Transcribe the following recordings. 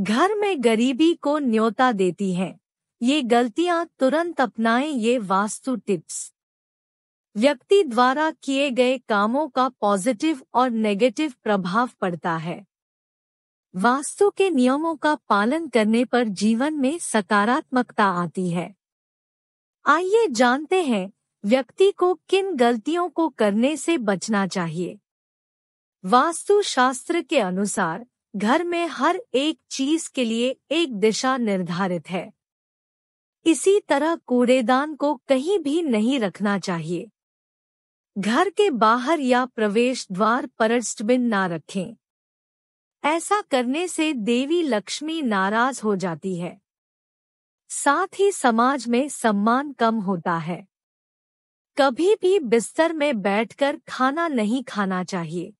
घर में गरीबी को न्योता देती हैं। ये गलतियां तुरंत अपनाएं ये वास्तु टिप्स व्यक्ति द्वारा किए गए कामों का पॉजिटिव और नेगेटिव प्रभाव पड़ता है वास्तु के नियमों का पालन करने पर जीवन में सकारात्मकता आती है आइए जानते हैं व्यक्ति को किन गलतियों को करने से बचना चाहिए वास्तु शास्त्र के अनुसार घर में हर एक चीज के लिए एक दिशा निर्धारित है इसी तरह कूड़ेदान को कहीं भी नहीं रखना चाहिए घर के बाहर या प्रवेश द्वार पर डस्टबिन ना रखें ऐसा करने से देवी लक्ष्मी नाराज हो जाती है साथ ही समाज में सम्मान कम होता है कभी भी बिस्तर में बैठकर खाना नहीं खाना चाहिए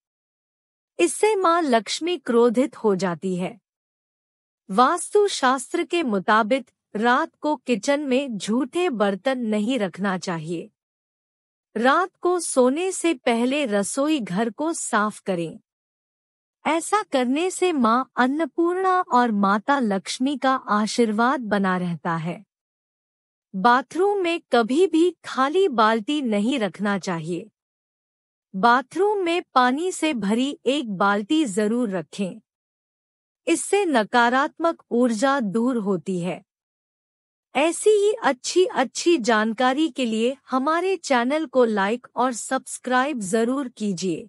इससे मां लक्ष्मी क्रोधित हो जाती है वास्तु शास्त्र के मुताबिक रात को किचन में झूठे बर्तन नहीं रखना चाहिए रात को सोने से पहले रसोई घर को साफ करें ऐसा करने से मां अन्नपूर्णा और माता लक्ष्मी का आशीर्वाद बना रहता है बाथरूम में कभी भी खाली बाल्टी नहीं रखना चाहिए बाथरूम में पानी से भरी एक बाल्टी जरूर रखें इससे नकारात्मक ऊर्जा दूर होती है ऐसी ही अच्छी अच्छी जानकारी के लिए हमारे चैनल को लाइक और सब्सक्राइब जरूर कीजिए